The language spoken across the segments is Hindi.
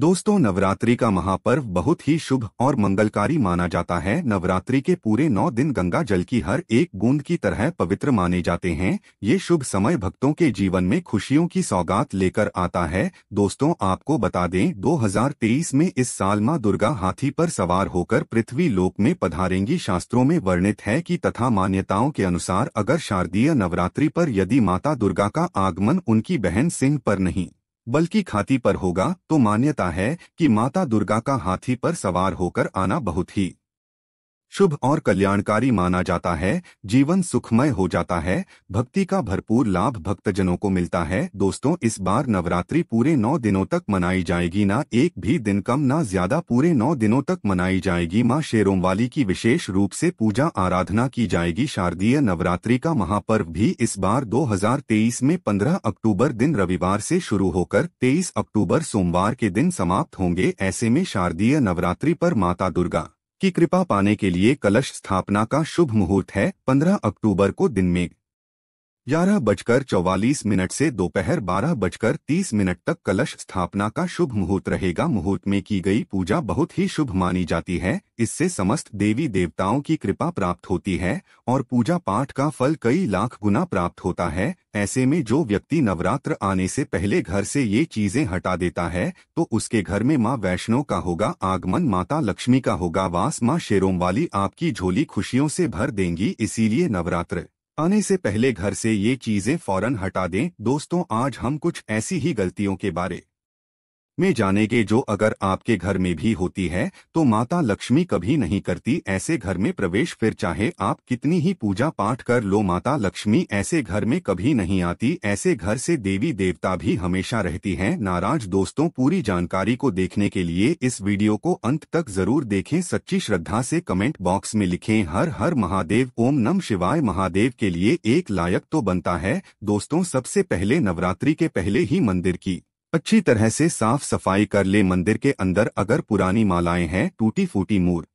दोस्तों नवरात्रि का महापर्व बहुत ही शुभ और मंगलकारी माना जाता है नवरात्रि के पूरे नौ दिन गंगा जल की हर एक बूंद की तरह पवित्र माने जाते हैं ये शुभ समय भक्तों के जीवन में खुशियों की सौगात लेकर आता है दोस्तों आपको बता दें 2023 में इस साल माँ दुर्गा हाथी पर सवार होकर पृथ्वी लोक में पधारेंगी शास्त्रों में वर्णित है कि तथा मान्यताओं के अनुसार अगर शारदीय नवरात्रि पर यदि माता दुर्गा का आगमन उनकी बहन सिंह पर नहीं बल्कि खाती पर होगा तो मान्यता है कि माता दुर्गा का हाथी पर सवार होकर आना बहुत ही शुभ और कल्याणकारी माना जाता है जीवन सुखमय हो जाता है भक्ति का भरपूर लाभ भक्तजनों को मिलता है दोस्तों इस बार नवरात्रि पूरे नौ दिनों तक मनाई जाएगी ना एक भी दिन कम ना ज्यादा पूरे नौ दिनों तक मनाई जाएगी माँ वाली की विशेष रूप से पूजा आराधना की जाएगी शारदीय नवरात्रि का महापर्व भी इस बार दो में पंद्रह अक्टूबर दिन रविवार से शुरू होकर तेईस अक्टूबर सोमवार के दिन समाप्त होंगे ऐसे में शारदीय नवरात्रि पर माता दुर्गा की कृपा पाने के लिए कलश स्थापना का शुभ मुहूर्त है 15 अक्टूबर को दिन में ग्यारह बजकर चौवालीस मिनट से दोपहर बारह बजकर तीस मिनट तक कलश स्थापना का शुभ मुहूर्त रहेगा मुहूर्त में की गई पूजा बहुत ही शुभ मानी जाती है इससे समस्त देवी देवताओं की कृपा प्राप्त होती है और पूजा पाठ का फल कई लाख गुना प्राप्त होता है ऐसे में जो व्यक्ति नवरात्र आने से पहले घर से ये चीजें हटा देता है तो उसके घर में माँ वैष्णो का होगा आगमन माता लक्ष्मी का होगा वास माँ शेरोम वाली आपकी झोली खुशियों से भर देंगी इसीलिए नवरात्र आने से पहले घर से ये चीजें फौरन हटा दें दोस्तों आज हम कुछ ऐसी ही गलतियों के बारे में के जो अगर आपके घर में भी होती है तो माता लक्ष्मी कभी नहीं करती ऐसे घर में प्रवेश फिर चाहे आप कितनी ही पूजा पाठ कर लो माता लक्ष्मी ऐसे घर में कभी नहीं आती ऐसे घर से देवी देवता भी हमेशा रहती हैं नाराज दोस्तों पूरी जानकारी को देखने के लिए इस वीडियो को अंत तक जरूर देखें सच्ची श्रद्धा ऐसी कमेंट बॉक्स में लिखे हर हर महादेव ओम नम शिवाय महादेव के लिए एक लायक तो बनता है दोस्तों सबसे पहले नवरात्रि के पहले ही मंदिर की अच्छी तरह से साफ सफाई कर ले मंदिर के अंदर अगर पुरानी मालाएं हैं टूटी फूटी मूर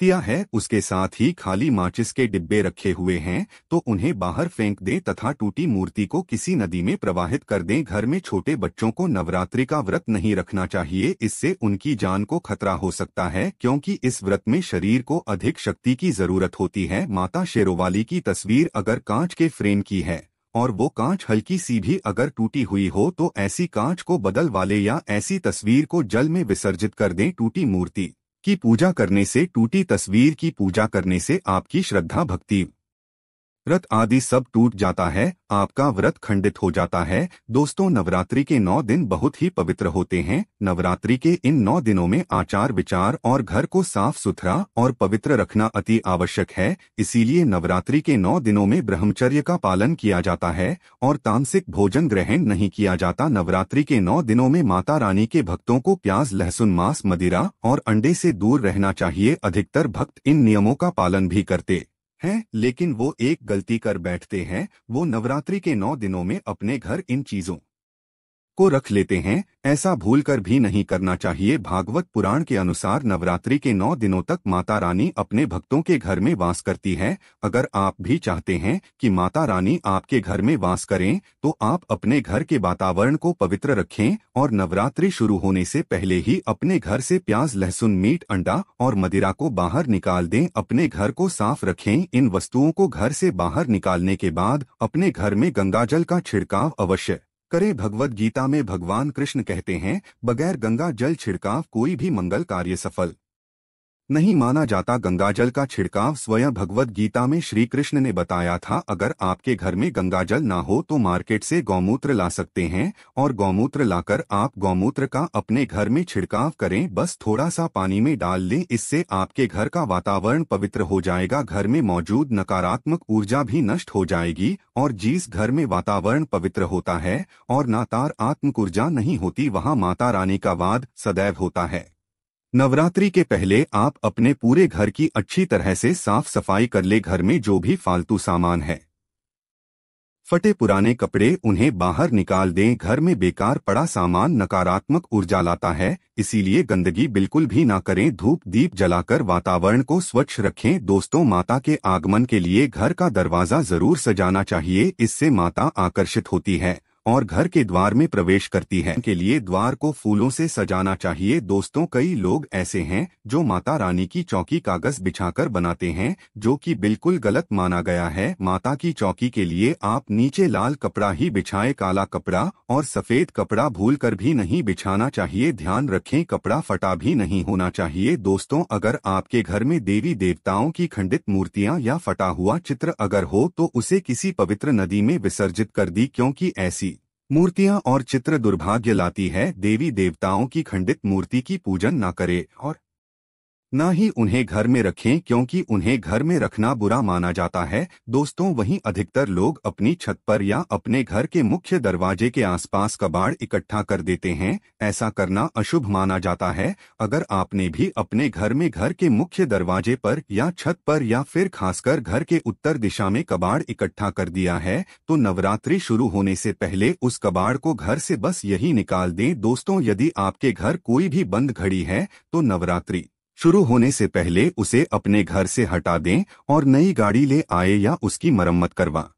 तिया है उसके साथ ही खाली माचिस के डिब्बे रखे हुए हैं तो उन्हें बाहर फेंक दें तथा टूटी मूर्ति को किसी नदी में प्रवाहित कर दें घर में छोटे बच्चों को नवरात्रि का व्रत नहीं रखना चाहिए इससे उनकी जान को खतरा हो सकता है क्योंकि इस व्रत में शरीर को अधिक शक्ति की जरूरत होती है माता शेरोवाली की तस्वीर अगर कांच के फ्रेम की है और वो कांच हल्की सी भी अगर टूटी हुई हो तो ऐसी कांच को बदल वाले या ऐसी तस्वीर को जल में विसर्जित कर दें टूटी मूर्ति की पूजा करने से टूटी तस्वीर की पूजा करने से आपकी श्रद्धा भक्ति रथ आदि सब टूट जाता है आपका व्रत खंडित हो जाता है दोस्तों नवरात्रि के नौ दिन बहुत ही पवित्र होते हैं नवरात्रि के इन नौ दिनों में आचार विचार और घर को साफ सुथरा और पवित्र रखना अति आवश्यक है इसीलिए नवरात्रि के नौ दिनों में ब्रह्मचर्य का पालन किया जाता है और तामसिक भोजन ग्रहण नहीं किया जाता नवरात्रि के नौ दिनों में माता रानी के भक्तों को प्याज लहसुन मांस मदिरा और अंडे से दूर रहना चाहिए अधिकतर भक्त इन नियमों का पालन भी करते हैं लेकिन वो एक गलती कर बैठते हैं वो नवरात्रि के नौ दिनों में अपने घर इन चीज़ों को रख लेते हैं ऐसा भूलकर भी नहीं करना चाहिए भागवत पुराण के अनुसार नवरात्रि के नौ दिनों तक माता रानी अपने भक्तों के घर में वास करती है अगर आप भी चाहते हैं कि माता रानी आपके घर में वास करें तो आप अपने घर के वातावरण को पवित्र रखें और नवरात्रि शुरू होने से पहले ही अपने घर से प्याज लहसुन मीट अंडा और मदिरा को बाहर निकाल दें अपने घर को साफ रखें इन वस्तुओं को घर से बाहर निकालने के बाद अपने घर में गंगा का छिड़काव अवश्य करें भगवत गीता में भगवान कृष्ण कहते हैं बगैर गंगा जल छिड़काव कोई भी मंगल कार्य सफल नहीं माना जाता गंगाजल का छिड़काव स्वयं भगवद गीता में श्री कृष्ण ने बताया था अगर आपके घर में गंगाजल ना हो तो मार्केट से गौमूत्र ला सकते हैं और गौमूत्र लाकर आप गौमूत्र का अपने घर में छिड़काव करें बस थोड़ा सा पानी में डाल लें इससे आपके घर का वातावरण पवित्र हो जाएगा घर में मौजूद नकारात्मक ऊर्जा भी नष्ट हो जाएगी और जिस घर में वातावरण पवित्र होता है और नातार आत्मक ऊर्जा नहीं होती वहाँ माता रानी का वाद सदैव होता है नवरात्रि के पहले आप अपने पूरे घर की अच्छी तरह से साफ सफाई कर ले घर में जो भी फालतू सामान है फटे पुराने कपड़े उन्हें बाहर निकाल दें घर में बेकार पड़ा सामान नकारात्मक ऊर्जा लाता है इसीलिए गंदगी बिल्कुल भी ना करें धूप दीप जलाकर वातावरण को स्वच्छ रखें दोस्तों माता के आगमन के लिए घर का दरवाज़ा जरूर सजाना चाहिए इससे माता आकर्षित होती है और घर के द्वार में प्रवेश करती है के लिए द्वार को फूलों से सजाना चाहिए दोस्तों कई लोग ऐसे हैं जो माता रानी की चौकी कागज बिछाकर बनाते हैं जो कि बिल्कुल गलत माना गया है माता की चौकी के लिए आप नीचे लाल कपड़ा ही बिछाए काला कपड़ा और सफेद कपड़ा भूल कर भी नहीं बिछाना चाहिए ध्यान रखे कपड़ा फटा भी नहीं होना चाहिए दोस्तों अगर आपके घर में देवी देवताओं की खंडित मूर्तियाँ या फटा हुआ चित्र अगर हो तो उसे किसी पवित्र नदी में विसर्जित कर दी क्योंकि ऐसी मूर्तियां और चित्र दुर्भाग्य लाती है देवी देवताओं की खंडित मूर्ति की पूजन न करे और न ही उन्हें घर में रखें क्योंकि उन्हें घर में रखना बुरा माना जाता है दोस्तों वहीं अधिकतर लोग अपनी छत पर या अपने घर के मुख्य दरवाजे के आसपास कबाड़ इकट्ठा कर देते हैं ऐसा करना अशुभ माना जाता है अगर आपने भी अपने घर में घर के मुख्य दरवाजे पर या छत पर या फिर खासकर घर के उत्तर दिशा में कबाड़ इकट्ठा कर दिया है तो नवरात्रि शुरू होने से पहले उस कबाड़ को घर से बस यही निकाल दें दोस्तों यदि आपके घर कोई भी बंद घड़ी है तो नवरात्रि शुरू होने से पहले उसे अपने घर से हटा दें और नई गाड़ी ले आए या उसकी मरम्मत करवा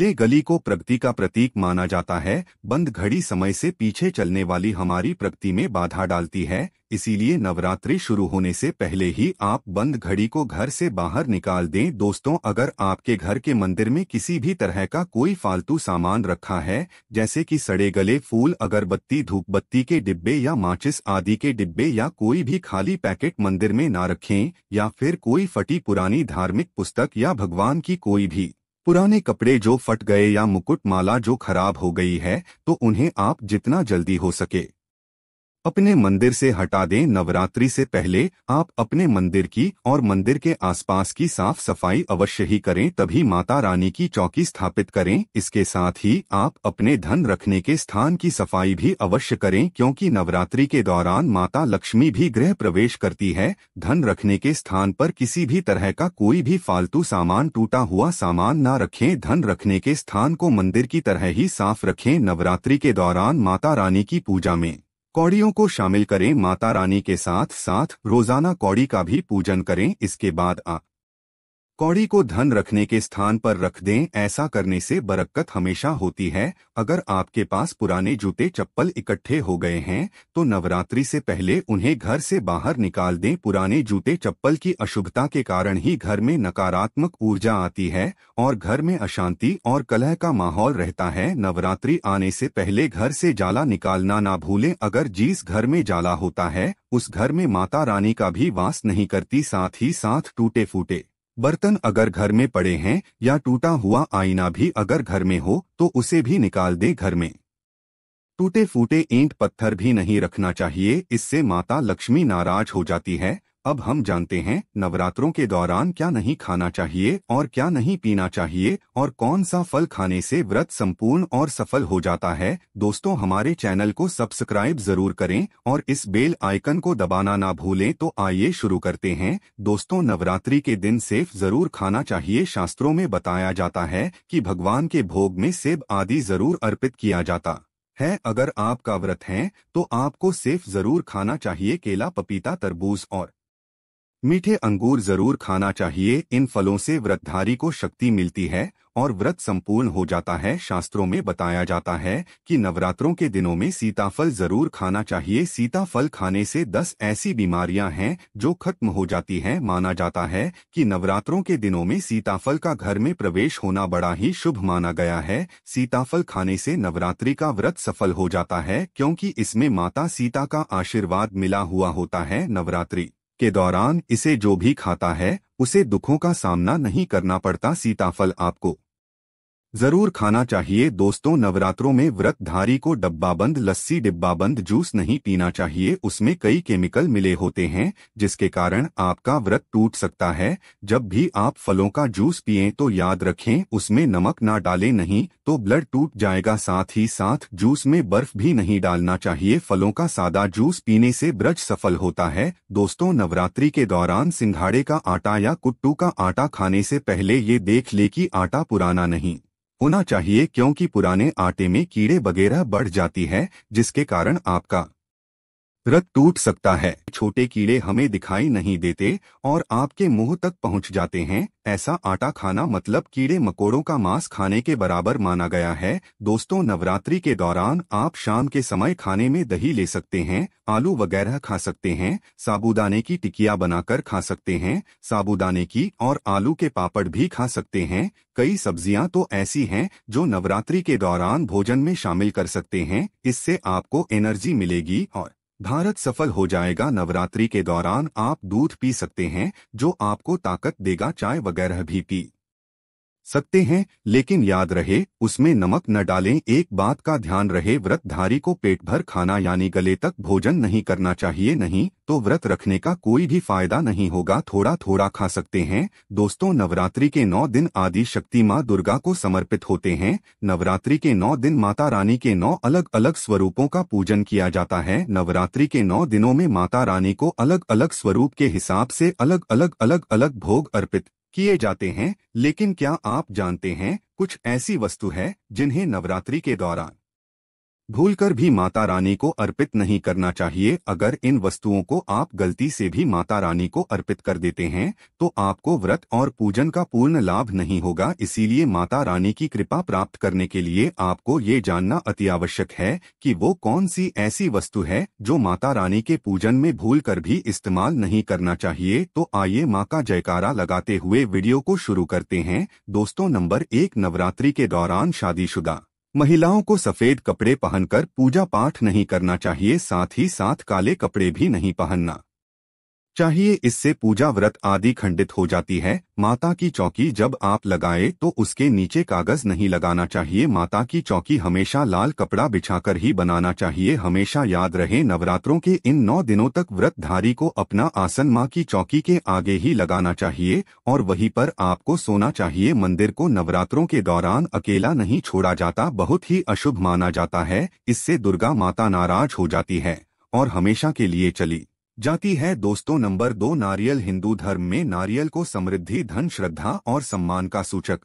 ले गली को प्रगति का प्रतीक माना जाता है बंद घड़ी समय से पीछे चलने वाली हमारी प्रगति में बाधा डालती है इसीलिए नवरात्रि शुरू होने से पहले ही आप बंद घड़ी को घर से बाहर निकाल दें दोस्तों अगर आपके घर के मंदिर में किसी भी तरह का कोई फालतू सामान रखा है जैसे कि सड़े गले फूल अगरबत्ती धूपबत्ती के डिब्बे या माचिस आदि के डिब्बे या कोई भी खाली पैकेट मंदिर में न रखें या फिर कोई फटी पुरानी धार्मिक पुस्तक या भगवान की कोई भी पुराने कपड़े जो फट गए या मुकुट माला जो खराब हो गई है तो उन्हें आप जितना जल्दी हो सके अपने मंदिर से हटा दें नवरात्रि से पहले आप अपने मंदिर की और मंदिर के आसपास की साफ सफाई अवश्य ही करें तभी माता रानी की चौकी स्थापित करें इसके साथ ही आप अपने धन रखने के स्थान की सफाई भी अवश्य करें क्योंकि नवरात्रि के दौरान माता लक्ष्मी भी गृह प्रवेश करती है धन रखने के स्थान पर किसी भी तरह का कोई भी फालतू सामान टूटा हुआ सामान न रखे धन रखने के स्थान को मंदिर की तरह ही साफ रखें नवरात्रि के दौरान माता रानी की पूजा में कौड़ियों को शामिल करें माता रानी के साथ साथ रोजाना कौड़ी का भी पूजन करें इसके बाद आप कौड़ी को धन रखने के स्थान पर रख दें ऐसा करने से बरक्कत हमेशा होती है अगर आपके पास पुराने जूते चप्पल इकट्ठे हो गए हैं तो नवरात्रि से पहले उन्हें घर से बाहर निकाल दें पुराने जूते चप्पल की अशुभता के कारण ही घर में नकारात्मक ऊर्जा आती है और घर में अशांति और कलह का माहौल रहता है नवरात्रि आने से पहले घर से जाला निकालना ना भूलें अगर जिस घर में जाला होता है उस घर में माता रानी का भी वास नहीं करती साथ ही साथ टूटे फूटे बर्तन अगर घर में पड़े हैं या टूटा हुआ आईना भी अगर घर में हो तो उसे भी निकाल दे घर में टूटे फूटे ईंट पत्थर भी नहीं रखना चाहिए इससे माता लक्ष्मी नाराज हो जाती है अब हम जानते हैं नवरात्रों के दौरान क्या नहीं खाना चाहिए और क्या नहीं पीना चाहिए और कौन सा फल खाने से व्रत संपूर्ण और सफल हो जाता है दोस्तों हमारे चैनल को सब्सक्राइब जरूर करें और इस बेल आइकन को दबाना ना भूलें तो आइए शुरू करते हैं दोस्तों नवरात्रि के दिन सेब जरूर खाना चाहिए शास्त्रों में बताया जाता है की भगवान के भोग में सेब आदि जरूर अर्पित किया जाता है अगर आपका व्रत है तो आपको सेब जरूर खाना चाहिए केला पपीता तरबूज और मीठे अंगूर जरूर खाना चाहिए इन फलों से व्रतधारी को शक्ति मिलती है और व्रत संपूर्ण हो जाता है शास्त्रों में बताया जाता है कि नवरात्रों के दिनों में सीताफल जरूर खाना चाहिए सीताफल खाने से दस ऐसी बीमारियां हैं जो खत्म हो जाती हैं माना जाता है कि नवरात्रों के दिनों में सीताफल का घर में प्रवेश होना बड़ा ही शुभ माना गया है सीताफल खाने से नवरात्रि का व्रत सफल हो जाता है क्योंकि इसमें माता सीता का आशीर्वाद मिला हुआ होता है नवरात्रि के दौरान इसे जो भी खाता है उसे दुखों का सामना नहीं करना पड़ता सीताफल आपको जरूर खाना चाहिए दोस्तों नवरात्रों में व्रतधारी को डिब्बाबंद लस्सी डिब्बाबंद जूस नहीं पीना चाहिए उसमें कई केमिकल मिले होते हैं जिसके कारण आपका व्रत टूट सकता है जब भी आप फलों का जूस पिए तो याद रखें उसमें नमक ना डालें नहीं तो ब्लड टूट जाएगा साथ ही साथ जूस में बर्फ भी नहीं डालना चाहिए फलों का सादा जूस पीने से ब्रज सफल होता है दोस्तों नवरात्रि के दौरान सिंघाड़े का आटा या कुट्टू का आटा खाने से पहले ये देख ले कि आटा पुराना नहीं होना चाहिए क्योंकि पुराने आटे में कीड़े वगैरह बढ़ जाती है जिसके कारण आपका रथ टूट सकता है छोटे कीड़े हमें दिखाई नहीं देते और आपके मुंह तक पहुंच जाते हैं ऐसा आटा खाना मतलब कीड़े मकोड़ों का मांस खाने के बराबर माना गया है दोस्तों नवरात्रि के दौरान आप शाम के समय खाने में दही ले सकते हैं आलू वगैरह खा सकते हैं साबूदाने की टिकिया बनाकर खा सकते हैं साबूदाने की और आलू के पापड़ भी खा सकते हैं कई सब्जियां तो ऐसी हैं जो नवरात्रि के दौरान भोजन में शामिल कर सकते हैं इससे आपको एनर्जी मिलेगी और भारत सफल हो जाएगा नवरात्रि के दौरान आप दूध पी सकते हैं जो आपको ताकत देगा चाय वगैरह भी पी सकते हैं लेकिन याद रहे उसमें नमक न डालें एक बात का ध्यान रहे व्रतधारी को पेट भर खाना यानी गले तक भोजन नहीं करना चाहिए नहीं तो व्रत रखने का कोई भी फायदा नहीं होगा थोड़ा थोड़ा खा सकते हैं दोस्तों नवरात्रि के नौ दिन आदि शक्ति माँ दुर्गा को समर्पित होते हैं नवरात्रि के नौ दिन माता रानी के नौ अलग अलग स्वरूपों का पूजन किया जाता है नवरात्रि के नौ दिनों में माता रानी को अलग अलग स्वरूप के हिसाब से अलग अलग अलग अलग भोग अर्पित किए जाते हैं लेकिन क्या आप जानते हैं कुछ ऐसी वस्तु है जिन्हें नवरात्रि के दौरान भूलकर भी माता रानी को अर्पित नहीं करना चाहिए अगर इन वस्तुओं को आप गलती से भी माता रानी को अर्पित कर देते हैं तो आपको व्रत और पूजन का पूर्ण लाभ नहीं होगा इसीलिए माता रानी की कृपा प्राप्त करने के लिए आपको ये जानना अति आवश्यक है कि वो कौन सी ऐसी वस्तु है जो माता रानी के पूजन में भूल कर भी इस्तेमाल नहीं करना चाहिए तो आइए माँ का जयकारा लगाते हुए वीडियो को शुरू करते हैं दोस्तों नंबर एक नवरात्रि के दौरान शादीशुदा महिलाओं को सफेद कपड़े पहनकर पूजा पाठ नहीं करना चाहिए साथ ही साथ काले कपड़े भी नहीं पहनना चाहिए इससे पूजा व्रत आदि खंडित हो जाती है माता की चौकी जब आप लगाए तो उसके नीचे कागज नहीं लगाना चाहिए माता की चौकी हमेशा लाल कपड़ा बिछाकर ही बनाना चाहिए हमेशा याद रहे नवरात्रों के इन नौ दिनों तक व्रतधारी को अपना आसन माँ की चौकी के आगे ही लगाना चाहिए और वहीं पर आपको सोना चाहिए मंदिर को नवरात्रों के दौरान अकेला नहीं छोड़ा जाता बहुत ही अशुभ माना जाता है इससे दुर्गा माता नाराज हो जाती है और हमेशा के लिए चली जाती है दोस्तों नंबर दो नारियल हिंदू धर्म में नारियल को समृद्धि धन श्रद्धा और सम्मान का सूचक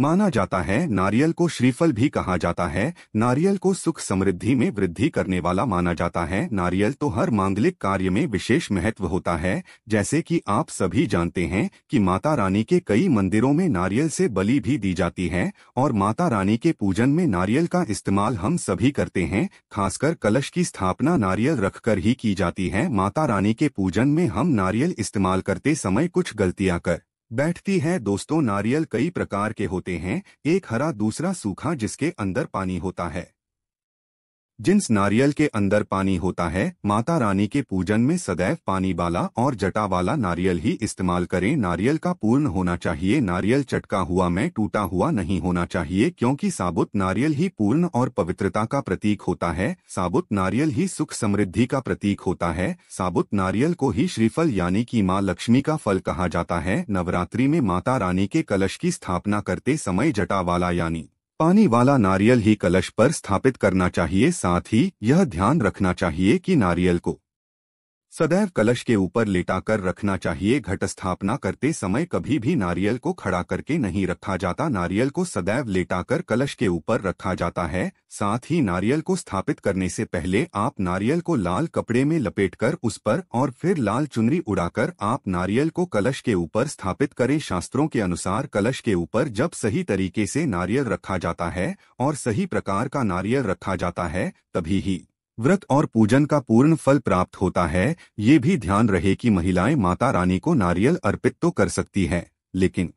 माना जाता है नारियल को श्रीफल भी कहा जाता है नारियल को सुख समृद्धि में वृद्धि करने वाला माना जाता है नारियल तो हर मांगलिक कार्य में विशेष महत्व होता है जैसे कि आप सभी जानते हैं कि माता रानी के कई मंदिरों में नारियल से बलि भी दी जाती है और माता रानी के पूजन में नारियल का इस्तेमाल हम सभी करते हैं खासकर कलश की स्थापना नारियल रखकर ही की जाती है माता रानी के पूजन में हम नारियल इस्तेमाल करते समय कुछ गलतियाँ कर बैठती है दोस्तों नारियल कई प्रकार के होते हैं एक हरा दूसरा सूखा जिसके अंदर पानी होता है जिस नारियल के अंदर पानी होता है माता रानी के पूजन में सदैव पानी वाला और जटा वाला नारियल ही इस्तेमाल करें नारियल का पूर्ण होना चाहिए नारियल चटका हुआ में टूटा हुआ नहीं होना चाहिए क्योंकि साबुत नारियल ही पूर्ण और पवित्रता का प्रतीक होता है साबुत नारियल ही सुख समृद्धि का प्रतीक होता है साबुत नारियल को ही श्रीफल यानी की माँ लक्ष्मी का फल कहा जाता है नवरात्रि में माता रानी के कलश की स्थापना करते समय जटा वाला यानी पानी वाला नारियल ही कलश पर स्थापित करना चाहिए साथ ही यह ध्यान रखना चाहिए कि नारियल को सदैव कलश के ऊपर लेटाकर रखना चाहिए घट स्थापना करते समय कभी भी नारियल को खड़ा करके नहीं रखा जाता नारियल को सदैव लेटाकर कलश के ऊपर रखा जाता है साथ ही नारियल को स्थापित करने से पहले आप नारियल को लाल कपड़े में लपेटकर उस पर और फिर लाल चुनरी उड़ाकर आप नारियल को कलश के ऊपर स्थापित करें शास्त्रों के अनुसार कलश के ऊपर जब सही तरीके से नारियल रखा जाता है और सही प्रकार का नारियल रखा जाता है तभी ही व्रत और पूजन का पूर्ण फल प्राप्त होता है ये भी ध्यान रहे कि महिलाएं माता रानी को नारियल अर्पित तो कर सकती हैं लेकिन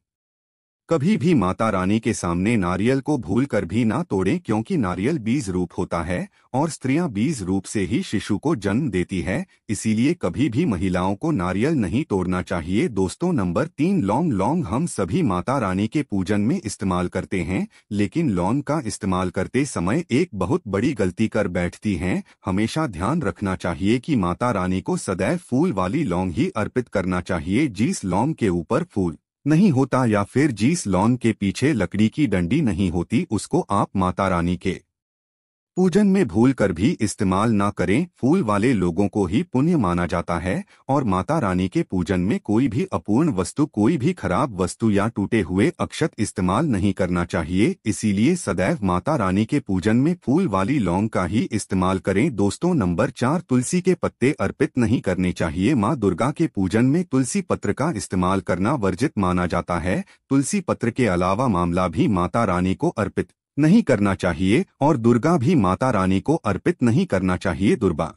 कभी भी माता रानी के सामने नारियल को भूल कर भी ना तोड़ें क्योंकि नारियल बीज रूप होता है और स्त्रियां बीज रूप से ही शिशु को जन्म देती है इसीलिए कभी भी महिलाओं को नारियल नहीं तोड़ना चाहिए दोस्तों नंबर तीन लौंग लौंग हम सभी माता रानी के पूजन में इस्तेमाल करते हैं लेकिन लौंग का इस्तेमाल करते समय एक बहुत बड़ी गलती कर बैठती है हमेशा ध्यान रखना चाहिए की माता रानी को सदैव फूल वाली लौंग ही अर्पित करना चाहिए जिस लौंग के ऊपर फूल नहीं होता या फिर जिस लॉन के पीछे लकड़ी की डंडी नहीं होती उसको आप माता रानी के पूजन में भूल कर भी इस्तेमाल ना करें फूल वाले लोगों को ही पुण्य माना जाता है और माता रानी के पूजन में कोई भी अपूर्ण वस्तु कोई भी खराब वस्तु या टूटे हुए अक्षत इस्तेमाल नहीं करना चाहिए इसीलिए सदैव माता रानी के पूजन में फूल वाली लौंग का ही इस्तेमाल करें दोस्तों नंबर चार तुलसी के पत्ते अर्पित नहीं करने चाहिए माँ दुर्गा के पूजन में तुलसी पत्र का इस्तेमाल करना वर्जित माना जाता है तुलसी पत्र के अलावा मामला भी माता रानी को अर्पित नहीं करना चाहिए और दुर्गा भी माता रानी को अर्पित नहीं करना चाहिए दुर्गा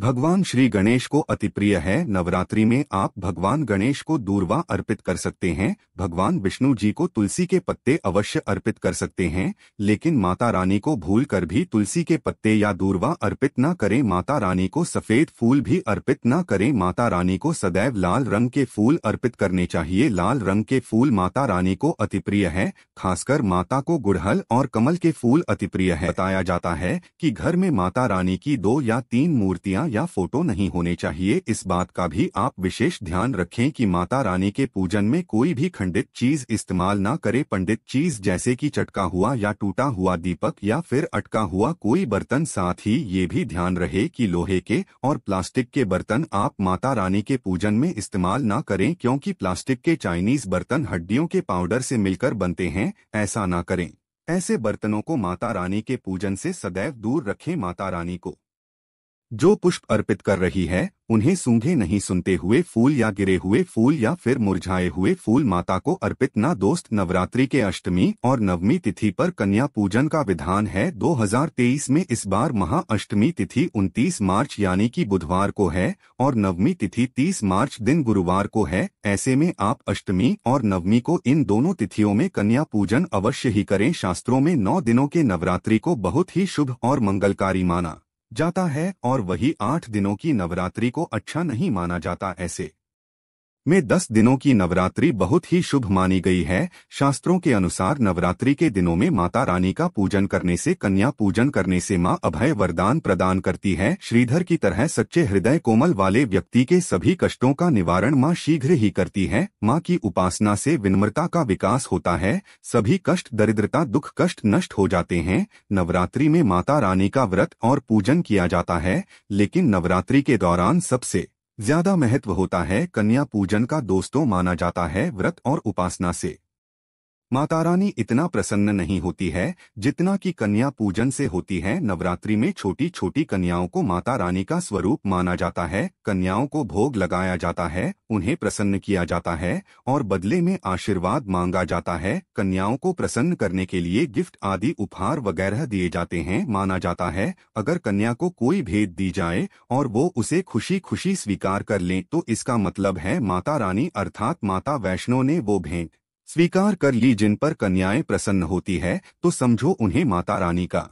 भगवान श्री गणेश को अति प्रिय है नवरात्रि में आप भगवान गणेश को दूरवा अर्पित कर सकते हैं भगवान विष्णु जी को तुलसी के पत्ते अवश्य अर्पित कर सकते हैं लेकिन माता रानी को भूल कर भी तुलसी के पत्ते या दूरवा अर्पित न करें माता रानी को सफेद फूल भी अर्पित न करें माता रानी को सदैव लाल रंग के फूल अर्पित करने चाहिए लाल रंग के फूल माता रानी को अति प्रिय है खासकर माता को गुड़हल और कमल के फूल अति प्रिय है बताया जाता है की घर में माता रानी की दो या तीन मूर्तियाँ या फोटो नहीं होने चाहिए इस बात का भी आप विशेष ध्यान रखें कि माता रानी के पूजन में कोई भी खंडित चीज इस्तेमाल ना करे पंडित चीज जैसे कि चटका हुआ या टूटा हुआ दीपक या फिर अटका हुआ कोई बर्तन साथ ही ये भी ध्यान रहे कि लोहे के और प्लास्टिक के बर्तन आप माता रानी के पूजन में इस्तेमाल न करें क्योंकि प्लास्टिक के चाइनीज बर्तन हड्डियों के पाउडर से मिलकर बनते हैं ऐसा न करें ऐसे बर्तनों को माता रानी के पूजन से सदैव दूर रखें माता रानी को जो पुष्प अर्पित कर रही है उन्हें सूंघे नहीं सुनते हुए फूल या गिरे हुए फूल या फिर मुरझाए हुए फूल माता को अर्पित ना दोस्त नवरात्रि के अष्टमी और नवमी तिथि पर कन्या पूजन का विधान है 2023 में इस बार महाअष्टमी तिथि 29 मार्च यानी कि बुधवार को है और नवमी तिथि 30 मार्च दिन गुरुवार को है ऐसे में आप अष्टमी और नवमी को इन दोनों तिथियों में कन्या पूजन अवश्य ही करें शास्त्रों में नौ दिनों के नवरात्रि को बहुत ही शुभ और मंगलकारी माना जाता है और वही आठ दिनों की नवरात्रि को अच्छा नहीं माना जाता ऐसे में दस दिनों की नवरात्रि बहुत ही शुभ मानी गई है शास्त्रों के अनुसार नवरात्रि के दिनों में माता रानी का पूजन करने से कन्या पूजन करने से मां अभय वरदान प्रदान करती है श्रीधर की तरह सच्चे हृदय कोमल वाले व्यक्ति के सभी कष्टों का निवारण मां शीघ्र ही करती है मां की उपासना से विनम्रता का विकास होता है सभी कष्ट दरिद्रता दुख कष्ट नष्ट हो जाते हैं नवरात्रि में माता रानी का व्रत और पूजन किया जाता है लेकिन नवरात्रि के दौरान सबसे ज्यादा महत्व होता है कन्या पूजन का दोस्तों माना जाता है व्रत और उपासना से माता रानी इतना प्रसन्न नहीं होती है जितना कि कन्या पूजन से होती है नवरात्रि में छोटी छोटी कन्याओं को माता रानी का स्वरूप माना जाता है कन्याओं को भोग लगाया जाता है उन्हें प्रसन्न किया जाता है और बदले में आशीर्वाद मांगा जाता है कन्याओं को प्रसन्न करने के लिए गिफ्ट आदि उपहार वगैरह दिए जाते हैं माना जाता है अगर कन्या को कोई भेद दी जाए और वो उसे खुशी खुशी स्वीकार कर ले तो इसका मतलब है माता रानी अर्थात माता वैष्णो ने वो भेंट स्वीकार कर ली जिन पर कन्याएं प्रसन्न होती है तो समझो उन्हें माता रानी का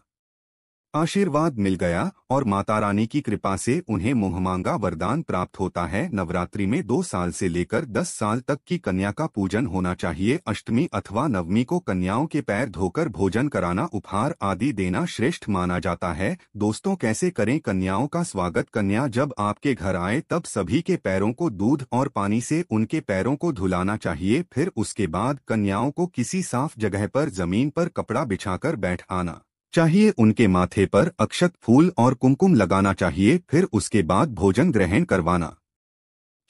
आशीर्वाद मिल गया और माता रानी की कृपा से उन्हें मोहमांगा वरदान प्राप्त होता है नवरात्रि में दो साल से लेकर दस साल तक की कन्या का पूजन होना चाहिए अष्टमी अथवा नवमी को कन्याओं के पैर धोकर भोजन कराना उपहार आदि देना श्रेष्ठ माना जाता है दोस्तों कैसे करें कन्याओं का स्वागत कन्या जब आपके घर आए तब सभी के पैरों को दूध और पानी से उनके पैरों को धुलाना चाहिए फिर उसके बाद कन्याओं को किसी साफ जगह पर जमीन पर कपड़ा बिछा बैठ आना चाहिए उनके माथे पर अक्षत फूल और कुमकुम लगाना चाहिए फिर उसके बाद भोजन ग्रहण करवाना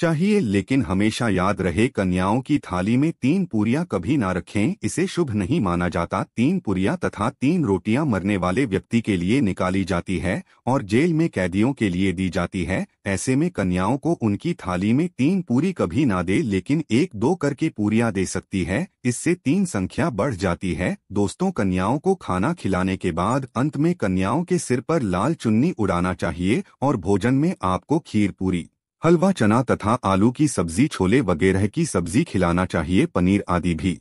चाहिए लेकिन हमेशा याद रहे कन्याओं की थाली में तीन पूरियां कभी ना रखें इसे शुभ नहीं माना जाता तीन पूरियां तथा तीन रोटियां मरने वाले व्यक्ति के लिए निकाली जाती है और जेल में कैदियों के लिए दी जाती है ऐसे में कन्याओं को उनकी थाली में तीन पूरी कभी ना दे लेकिन एक दो करके पूरियां दे सकती है इससे तीन संख्या बढ़ जाती है दोस्तों कन्याओं को खाना खिलाने के बाद अंत में कन्याओं के सिर पर लाल चुन्नी उड़ाना चाहिए और भोजन में आपको खीर पूरी हलवा चना तथा आलू की सब्जी छोले वगैरह की सब्जी खिलाना चाहिए पनीर आदि भी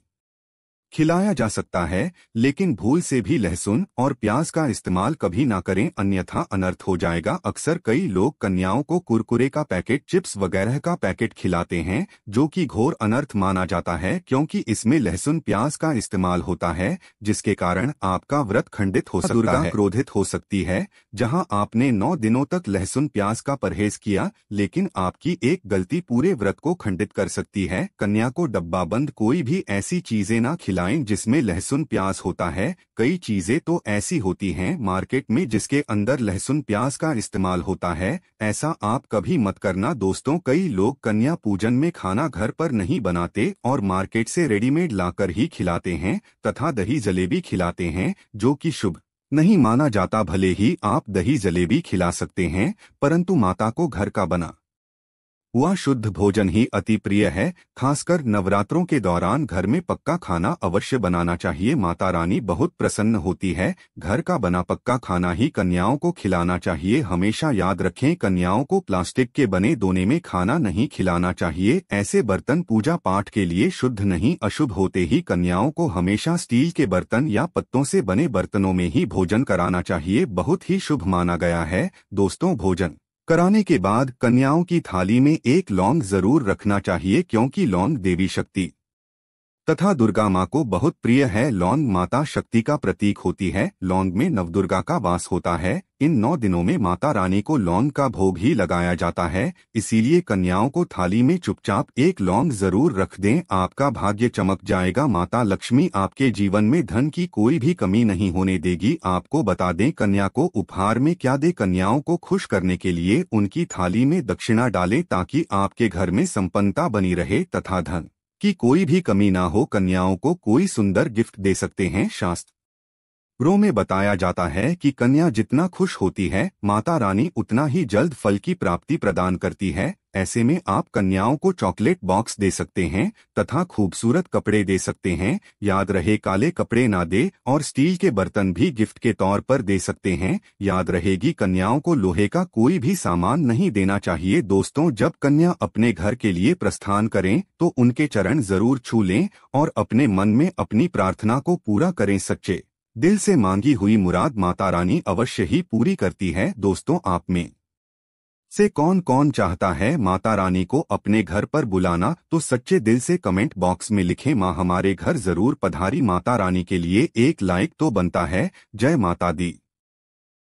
खिलाया जा सकता है लेकिन भूल से भी लहसुन और प्याज का इस्तेमाल कभी ना करें अन्यथा अनर्थ हो जाएगा अक्सर कई लोग कन्याओं को कुरकुरे का पैकेट चिप्स वगैरह का पैकेट खिलाते हैं जो कि घोर अनर्थ माना जाता है क्योंकि इसमें लहसुन प्याज का इस्तेमाल होता है जिसके कारण आपका व्रत खंडित हो सकता है क्रोधित हो सकती है जहाँ आपने नौ दिनों तक लहसुन प्याज का परहेज किया लेकिन आपकी एक गलती पूरे व्रत को खंडित कर सकती है कन्या को डब्बा बंद कोई भी ऐसी चीजें न खिला मिलाएं जिसमें लहसुन प्याज होता है कई चीज़ें तो ऐसी होती हैं मार्केट में जिसके अंदर लहसुन प्याज का इस्तेमाल होता है ऐसा आप कभी मत करना दोस्तों कई लोग कन्या पूजन में खाना घर पर नहीं बनाते और मार्केट से रेडीमेड लाकर ही खिलाते हैं तथा दही जलेबी खिलाते हैं जो की शुभ नहीं माना जाता भले ही आप दही जलेबी खिला सकते हैं परंतु माता को घर का बना हुआ शुद्ध भोजन ही अति प्रिय है खासकर नवरात्रों के दौरान घर में पक्का खाना अवश्य बनाना चाहिए माता रानी बहुत प्रसन्न होती है घर का बना पक्का खाना ही कन्याओं को खिलाना चाहिए हमेशा याद रखें कन्याओं को प्लास्टिक के बने दोने में खाना नहीं खिलाना चाहिए ऐसे बर्तन पूजा पाठ के लिए शुद्ध नहीं अशुभ होते ही कन्याओं को हमेशा स्टील के बर्तन या पत्तों से बने बर्तनों में ही भोजन कराना चाहिए बहुत ही शुभ माना गया है दोस्तों भोजन कराने के बाद कन्याओं की थाली में एक लौंग जरूर रखना चाहिए क्योंकि लौंग देवी शक्ति तथा दुर्गा माँ को बहुत प्रिय है लौंग माता शक्ति का प्रतीक होती है लौंग में नवदुर्गा का वास होता है इन नौ दिनों में माता रानी को लौंग का भोग ही लगाया जाता है इसीलिए कन्याओं को थाली में चुपचाप एक लौंग जरूर रख दें आपका भाग्य चमक जाएगा माता लक्ष्मी आपके जीवन में धन की कोई भी कमी नहीं होने देगी आपको बता दें कन्या को उपहार में क्या दे कन्याओं को खुश करने के लिए उनकी थाली में दक्षिणा डाले ताकि आपके घर में संपन्नता बनी रहे तथा धन कि कोई भी कमी ना हो कन्याओं को कोई सुंदर गिफ्ट दे सकते हैं शास्त्र खबरों में बताया जाता है कि कन्या जितना खुश होती है माता रानी उतना ही जल्द फल की प्राप्ति प्रदान करती है ऐसे में आप कन्याओं को चॉकलेट बॉक्स दे सकते हैं तथा खूबसूरत कपड़े दे सकते हैं याद रहे काले कपड़े ना दे और स्टील के बर्तन भी गिफ्ट के तौर पर दे सकते हैं याद रहेगी कन्याओं को लोहे का कोई भी सामान नहीं देना चाहिए दोस्तों जब कन्या अपने घर के लिए प्रस्थान करें तो उनके चरण जरूर छू लें और अपने मन में अपनी प्रार्थना को पूरा करें सच्चे दिल से मांगी हुई मुराद माता रानी अवश्य ही पूरी करती है दोस्तों आप में से कौन कौन चाहता है माता रानी को अपने घर पर बुलाना तो सच्चे दिल से कमेंट बॉक्स में लिखें माँ हमारे घर जरूर पधारी माता रानी के लिए एक लाइक तो बनता है जय माता दी